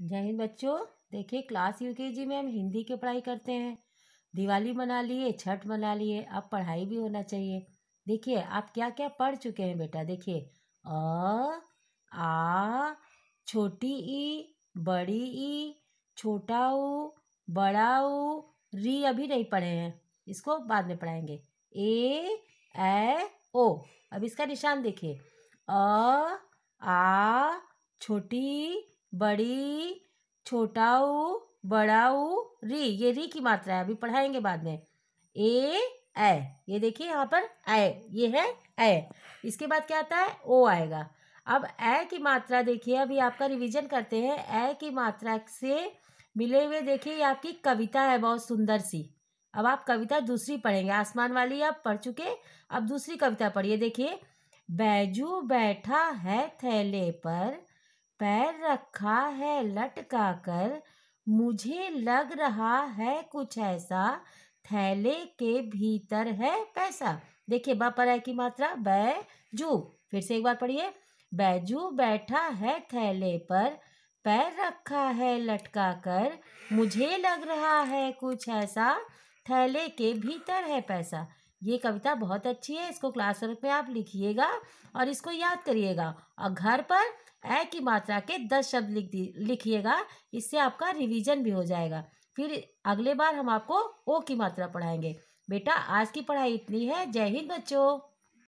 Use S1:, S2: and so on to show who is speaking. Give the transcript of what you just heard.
S1: जय हिंद बच्चों देखिए क्लास यू के जी में हम हिंदी की पढ़ाई करते हैं दिवाली मना लिए छठ मना लिए अब पढ़ाई भी होना चाहिए देखिए आप क्या क्या पढ़ चुके हैं बेटा देखिए अ आ छोटी ई बड़ी ई छोटा ऊ बड़ा ऊ री अभी नहीं पढ़े हैं इसको बाद में पढ़ाएंगे ए ए ओ अब इसका निशान देखिए अ आ छोटी बड़ी छोटाऊ बड़ाऊ री ये री की मात्रा है अभी पढ़ाएंगे बाद में ए ऐ ये देखिए यहाँ पर ऐ ये है ऐ इसके बाद क्या आता है ओ आएगा अब ऐ की मात्रा देखिए अभी आपका रिवीजन करते हैं ऐ की मात्रा से मिले हुए देखिए ये आपकी कविता है बहुत सुंदर सी अब आप कविता दूसरी पढ़ेंगे आसमान वाली आप पढ़ चुके अब दूसरी कविता पढ़िए देखिए बैजू बैठा है थैले पर पैर रखा है लटका कर मुझे लग रहा है कुछ ऐसा थैले के भीतर है पैसा देखिए ब पर है की मात्रा बैजू फिर से एक बार पढ़िए बैजू बैठा है थैले पर पैर रखा है लटका कर मुझे लग रहा है कुछ ऐसा थैले के भीतर है पैसा ये कविता बहुत अच्छी है इसको क्लासवर्क में आप लिखिएगा और इसको याद करिएगा और घर पर ए की मात्रा के दस शब्द लिख लिखिएगा इससे आपका रिवीजन भी हो जाएगा फिर अगले बार हम आपको ओ की मात्रा पढ़ाएंगे बेटा आज की पढ़ाई इतनी है जय हिंद बच्चों